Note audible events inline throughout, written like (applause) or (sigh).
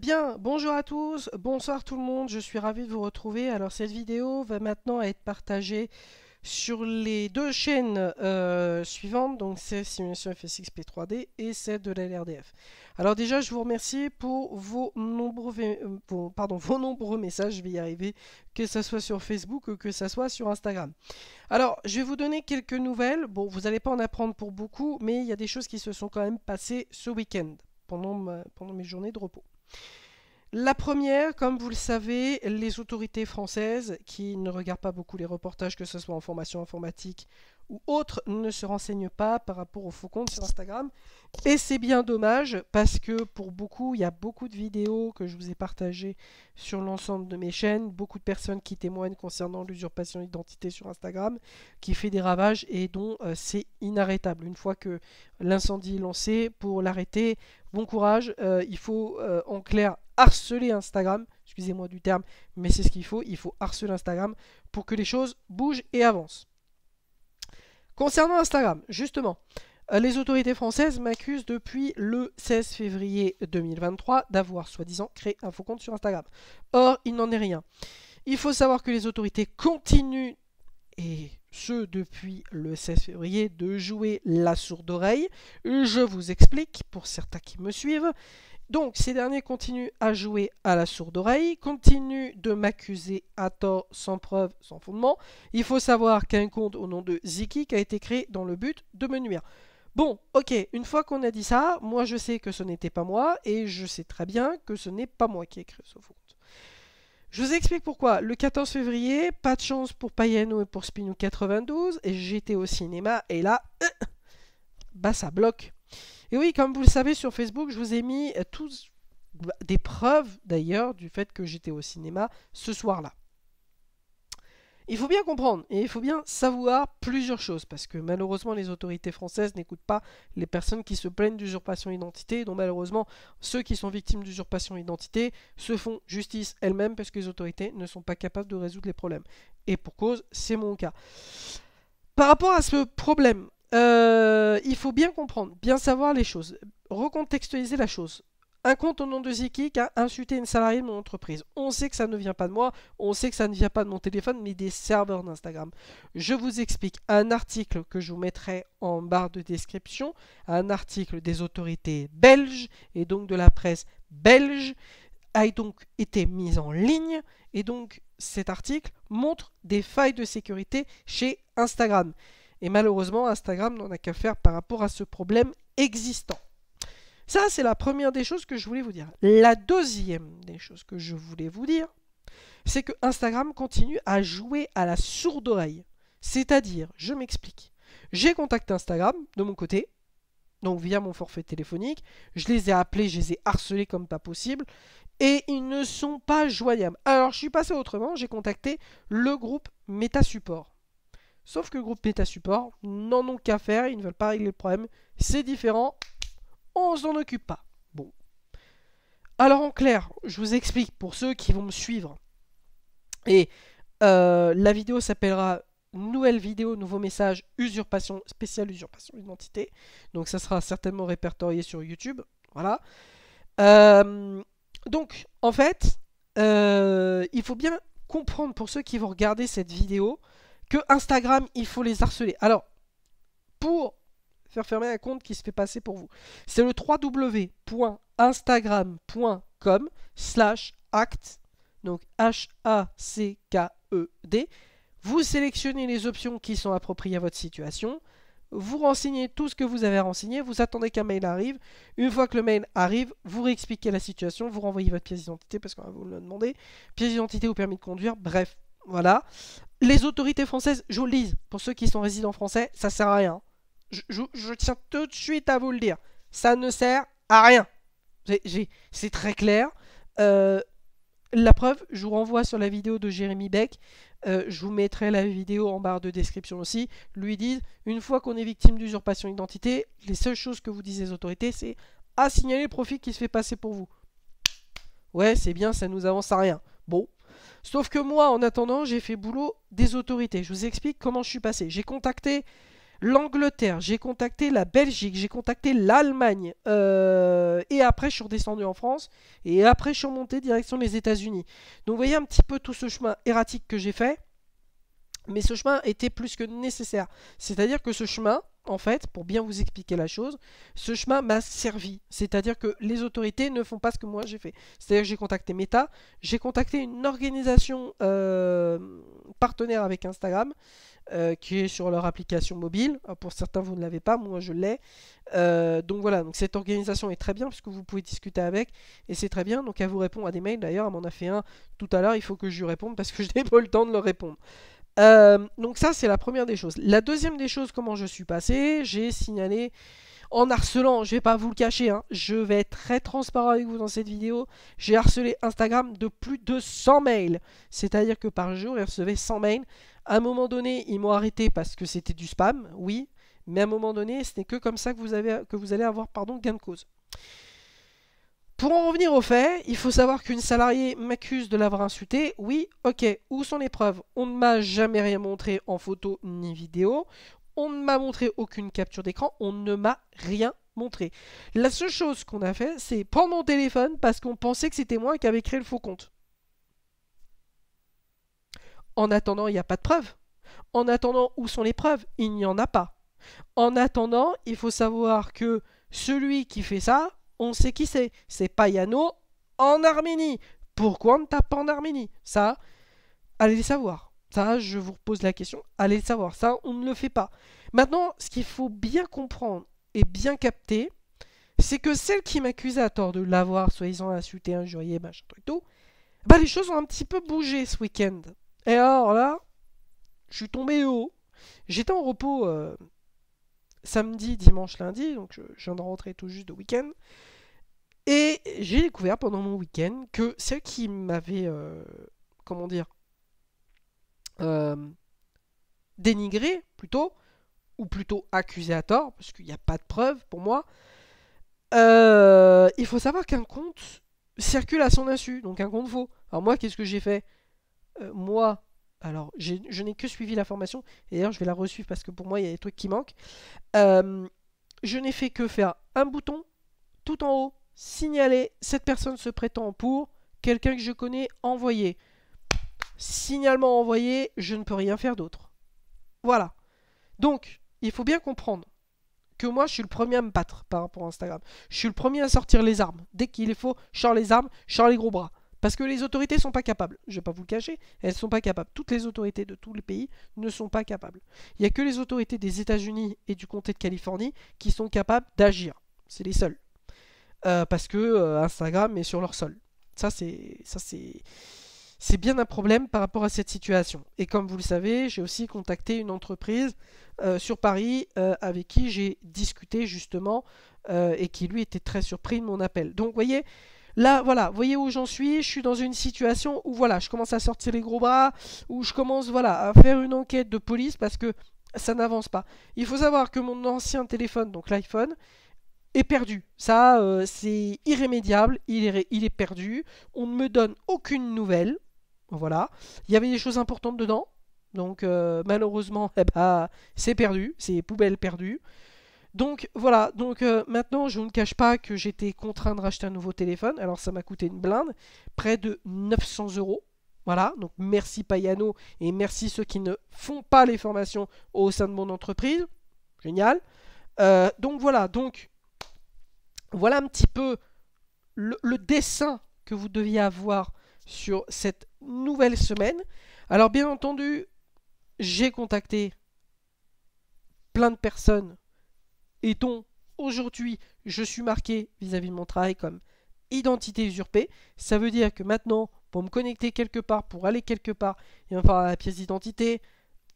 Bien, bonjour à tous, bonsoir tout le monde, je suis ravie de vous retrouver. Alors cette vidéo va maintenant être partagée sur les deux chaînes euh, suivantes, donc c'est Simulation FSXP3D et celle de la LRDF. Alors déjà, je vous remercie pour vos nombreux, euh, (laughs) messages, je vais y arriver, que ce soit sur Facebook ou que ce soit sur Instagram. Alors, je vais vous donner quelques nouvelles. Bon, vous n'allez pas en apprendre pour beaucoup, mais il y a des choses qui se sont quand même passées ce week-end, pendant mes journées de repos. La première, comme vous le savez, les autorités françaises, qui ne regardent pas beaucoup les reportages, que ce soit en formation informatique ou autre, ne se renseignent pas par rapport aux faux comptes sur Instagram. Et c'est bien dommage, parce que pour beaucoup, il y a beaucoup de vidéos que je vous ai partagées sur l'ensemble de mes chaînes, beaucoup de personnes qui témoignent concernant l'usurpation d'identité sur Instagram, qui fait des ravages et dont euh, c'est inarrêtable. Une fois que l'incendie est lancé, pour l'arrêter, bon courage. Euh, il faut euh, en clair harceler Instagram, excusez-moi du terme, mais c'est ce qu'il faut. Il faut harceler Instagram pour que les choses bougent et avancent. Concernant Instagram, justement, euh, les autorités françaises m'accusent depuis le 16 février 2023 d'avoir soi-disant créé un faux compte sur Instagram. Or, il n'en est rien. Il faut savoir que les autorités continuent et ce depuis le 16 février, de jouer la sourde oreille. Je vous explique, pour certains qui me suivent. Donc ces derniers continuent à jouer à la sourde oreille, continuent de m'accuser à tort, sans preuve, sans fondement. Il faut savoir qu'un compte au nom de Ziki a été créé dans le but de me nuire. Bon, ok, une fois qu'on a dit ça, moi je sais que ce n'était pas moi, et je sais très bien que ce n'est pas moi qui ai créé ce compte. Je vous explique pourquoi. Le 14 février, pas de chance pour Payano et pour Spinou 92. Et j'étais au cinéma et là, euh, bah, ça bloque. Et oui, comme vous le savez sur Facebook, je vous ai mis euh, tous bah, des preuves d'ailleurs du fait que j'étais au cinéma ce soir-là. Il faut bien comprendre et il faut bien savoir plusieurs choses parce que malheureusement les autorités françaises n'écoutent pas les personnes qui se plaignent d'usurpation d'identité dont malheureusement ceux qui sont victimes d'usurpation d'identité se font justice elles-mêmes parce que les autorités ne sont pas capables de résoudre les problèmes. Et pour cause, c'est mon cas. Par rapport à ce problème, euh, il faut bien comprendre, bien savoir les choses, recontextualiser la chose. Un compte au nom de Ziki qui a insulté une salariée de mon entreprise. On sait que ça ne vient pas de moi, on sait que ça ne vient pas de mon téléphone, mais des serveurs d'Instagram. Je vous explique un article que je vous mettrai en barre de description, un article des autorités belges et donc de la presse belge a donc été mis en ligne et donc cet article montre des failles de sécurité chez Instagram. Et malheureusement, Instagram n'en a qu'à faire par rapport à ce problème existant. Ça, c'est la première des choses que je voulais vous dire. La deuxième des choses que je voulais vous dire, c'est que Instagram continue à jouer à la sourde oreille. C'est-à-dire, je m'explique. J'ai contacté Instagram de mon côté, donc via mon forfait téléphonique. Je les ai appelés, je les ai harcelés comme pas possible. Et ils ne sont pas joignables. Alors je suis passé autrement, j'ai contacté le groupe Support. Sauf que le groupe Support n'en ont qu'à faire, ils ne veulent pas régler le problème. C'est différent, on s'en occupe pas. Bon. Alors en clair, je vous explique pour ceux qui vont me suivre. Et euh, la vidéo s'appellera nouvelle vidéo, nouveau message, usurpation, spéciale usurpation d'identité. Donc ça sera certainement répertorié sur YouTube. Voilà. Euh, donc en fait, euh, il faut bien comprendre pour ceux qui vont regarder cette vidéo que Instagram, il faut les harceler. Alors, pour faire fermer un compte qui se fait passer pour vous. C'est le www.instagram.com slash act, donc H-A-C-K-E-D. Vous sélectionnez les options qui sont appropriées à votre situation, vous renseignez tout ce que vous avez renseigné, vous attendez qu'un mail arrive. Une fois que le mail arrive, vous réexpliquez la situation, vous renvoyez votre pièce d'identité parce qu'on va vous le demander, pièce d'identité ou permis de conduire, bref, voilà. Les autorités françaises, je vous le dis, pour ceux qui sont résidents français, ça sert à rien je, tiens tout de suite à vous le dire. Ça ne sert à rien. C'est très clair. Euh, la preuve, je vous renvoie sur la vidéo de Jérémy Beck. Euh, je vous mettrai la vidéo en barre de description aussi. Lui dit, une fois qu'on est victime d'usurpation d'identité, les seules choses que vous disent les autorités, c'est à signaler le profit qui se fait passer pour vous. Ouais, c'est bien, ça nous avance à rien. Bon. Sauf que moi, en attendant, j'ai fait boulot des autorités. Je vous explique comment je suis passé. J'ai contacté l'Angleterre, j'ai contacté la Belgique, j'ai contacté l'Allemagne, euh, et après je suis redescendu en France, et après je suis remonté direction les États-Unis. Donc vous voyez un petit peu tout ce chemin erratique que j'ai fait, mais ce chemin était plus que nécessaire. C'est-à-dire que ce chemin, en fait, pour bien vous expliquer la chose, ce chemin m'a servi. C'est-à-dire que les autorités ne font pas ce que moi j'ai fait. C'est-à-dire que j'ai contacté Meta, j'ai contacté une organisation euh, partenaire avec Instagram, euh, qui est sur leur application mobile. Euh, pour certains, vous ne l'avez pas, moi je l'ai. Euh, donc voilà, donc cette organisation est très bien puisque vous pouvez discuter avec et c'est très bien. Donc elle vous répond à des mails. D'ailleurs, elle m'en a fait un tout à l'heure. Il faut que je lui réponde parce que (laughs) je n'ai pas le temps de leur répondre. donc ça, c'est la première des choses. La deuxième des choses, comment je suis passé, j'ai signalé en harcelant, je vais pas vous le cacher, hein, je vais être très transparent avec vous dans cette vidéo, j'ai harcelé Instagram de plus de 100 mails. C'est-à-dire que par jour, il recevait 100 mails. À un moment donné, ils m'ont arrêté parce que c'était du spam, oui, mais à un moment donné, ce n'est que comme ça que vous, avez, que vous allez avoir pardon, gain de cause. Pour en revenir au fait, il faut savoir qu'une salariée m'accuse de l'avoir insulté. Oui, ok, où sont les preuves On ne m'a jamais rien montré en photo ni vidéo. On ne m'a montré aucune capture d'écran, on ne m'a rien montré. La seule chose qu'on a fait, c'est prendre mon téléphone parce qu'on pensait que c'était moi qui avais créé le faux compte. En attendant, il n'y a pas de preuves. En attendant, où sont les preuves Il n'y en a pas. En attendant, il faut savoir que celui qui fait ça, on sait qui c'est. C'est Payano en Arménie. Pourquoi on ne tape pas en Arménie Ça, allez les savoir. Ça, je vous repose la question, allez le savoir. Ça, on ne le fait pas. Maintenant, ce qu'il faut bien comprendre et bien capter, c'est que celle qui m'accusait à tort de l'avoir, soi-disant insulté, injurié, machin, truc, tout, bah les choses ont un petit peu bougé ce week-end. Et alors là, je suis tombé haut. J'étais en repos euh, samedi, dimanche, lundi, donc je, viens de rentrer tout juste de week-end. Et j'ai découvert pendant mon week-end que celle qui m'avait, euh, comment dire, euh, dénigré plutôt, ou plutôt accusé à tort, parce qu'il n'y a pas de preuve pour moi, euh, il faut savoir qu'un compte circule à son insu, donc un compte faux. Alors moi, qu'est-ce que j'ai fait euh, Moi, alors je n'ai que suivi la formation, et d'ailleurs je vais la reçu parce que pour moi il y a des trucs qui manquent. je n'ai fait que faire un bouton tout en haut, signaler, cette personne se prétend pour, quelqu'un que je connais, envoyer signalement envoyé, je ne peux rien faire d'autre. Voilà. Donc, il faut bien comprendre que moi, je suis le premier à me battre par rapport à Instagram. Je suis le premier à sortir les armes. Dès qu'il est faux, je sors les armes, je sors les gros bras. Parce que les autorités sont pas capables. Je vais pas vous le cacher, elles sont pas capables. Toutes les autorités de tous les pays ne sont pas capables. Il n'y a que les autorités des États-Unis et du comté de Californie qui sont capables d'agir. C'est les seuls. Euh, parce que euh, Instagram est sur leur sol. Ça, c'est, ça, c'est, c'est bien un problème par rapport à cette situation. Et comme vous le savez, j'ai aussi contacté une entreprise euh, sur Paris euh, avec qui j'ai discuté justement euh, et qui lui était très surpris de mon appel. Donc vous voyez, Là, voilà, voyez où j'en suis. Je suis dans une situation où, voilà, je commence à sortir les gros bras, où je commence, voilà, à faire une enquête de police parce que ça n'avance pas. Il faut savoir que mon ancien téléphone, donc l'iPhone, est perdu. Ça, c'est irrémédiable. Il est, il est perdu. On ne me donne aucune nouvelle. Voilà. Il y avait des choses importantes dedans. Donc euh, malheureusement, (laughs) eh ben, c'est perdu, c'est poubelle perdue. Donc voilà, donc euh, maintenant je ne cache pas que j'étais contraint de racheter un nouveau téléphone. Alors ça m'a coûté une blinde, près de 900 euros. Voilà, donc merci Payano et merci ceux qui ne font pas les formations au sein de mon entreprise. Génial. Euh, donc voilà, donc voilà un petit peu le dessin que vous deviez avoir sur cette nouvelle semaine. Alors bien entendu, j'ai contacté plein de personnes et dont aujourd'hui je suis marqué vis-à-vis de mon travail comme identité usurpée. Ça veut dire que maintenant, pour me connecter quelque part, pour aller quelque part, il va me falloir la pièce d'identité,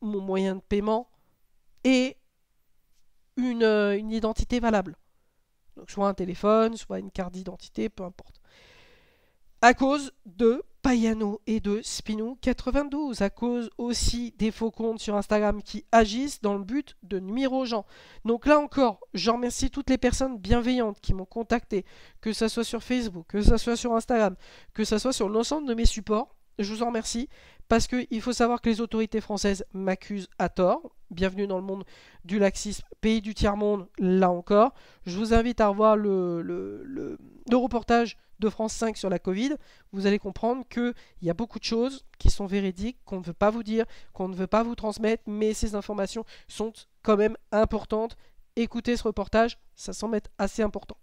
mon moyen de paiement et une, euh, une identité valable. Donc soit un téléphone, soit une carte d'identité, peu importe à cause de Payano et de Spinou92, à cause aussi des faux comptes sur Instagram qui agissent dans le but de nuire aux gens. Donc là encore, je remercie toutes les personnes bienveillantes qui m'ont contacté, que ce soit sur Facebook, que ce soit sur Instagram, que ce soit sur l'ensemble de mes supports. Je vous en remercie parce qu'il faut savoir que les autorités françaises m'accusent à tort. Bienvenue dans le monde du laxisme, pays du tiers-monde, là encore. Je vous invite à revoir le, le reportage de France 5 sur la Covid, vous allez comprendre qu'il y a beaucoup de choses qui sont véridiques, qu'on ne veut pas vous dire, qu'on ne veut pas vous transmettre, mais ces informations sont quand même importantes. Écoutez ce reportage, ça semble être assez important.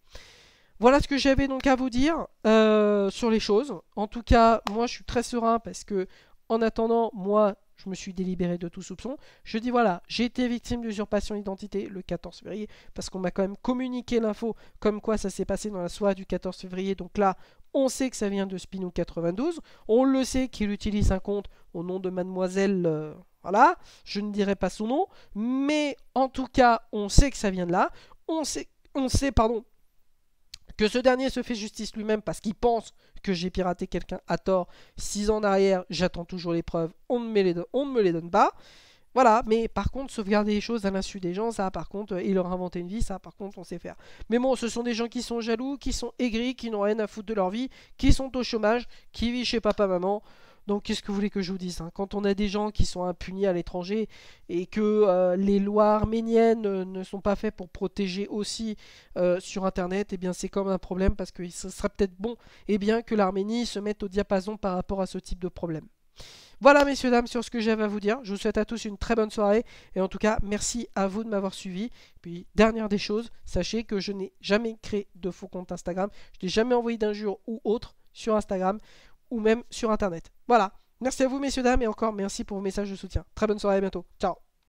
Voilà ce que j'avais donc à vous dire euh, sur les choses. En tout cas, moi je suis très serein parce que en attendant, moi je me suis délibéré de tout soupçon. Je dis voilà, j'ai été victime d'usurpation d'identité le 14 février, parce qu'on m'a quand même communiqué l'info comme quoi ça s'est passé dans la soirée du 14 février. Donc là, on sait que ça vient de spino 92, on le sait qu'il utilise un compte au nom de mademoiselle... Euh, voilà, je ne dirai pas son nom, mais en tout cas, on sait que ça vient de là, on sait, on sait pardon, que ce dernier se fait justice lui-même parce qu'il pense que j'ai piraté quelqu'un à tort. Six ans arrière, j'attends toujours les preuves, on ne, me les donne, on ne me les donne pas. Voilà, mais par contre, sauvegarder les choses à l'insu des gens, ça par contre, euh, il leur inventer inventé une vie, ça par contre, on sait faire. Mais bon, ce sont des gens qui sont jaloux, qui sont aigris, qui n'ont rien à foutre de leur vie, qui sont au chômage, qui vivent chez papa-maman. Donc qu'est-ce que vous voulez que je vous dise hein? Quand on a des gens qui sont impunis à l'étranger et que euh, les lois arméniennes euh, ne sont pas faites pour protéger aussi euh, sur Internet, eh bien c'est comme un problème parce que ce serait peut-être bon eh bien, que l'Arménie se mette au diapason par rapport à ce type de problème. Voilà messieurs, dames, sur ce que j'avais à vous dire. Je vous souhaite à tous une très bonne soirée. Et en tout cas, merci à vous de m'avoir suivi. Puis, dernière des choses, sachez que je n'ai jamais créé de faux compte Instagram. Je n'ai jamais envoyé d'injures ou autre sur Instagram ou même sur Internet. Voilà. Merci à vous, messieurs, dames, et encore merci pour vos messages de soutien. Très bonne soirée, à bientôt. Ciao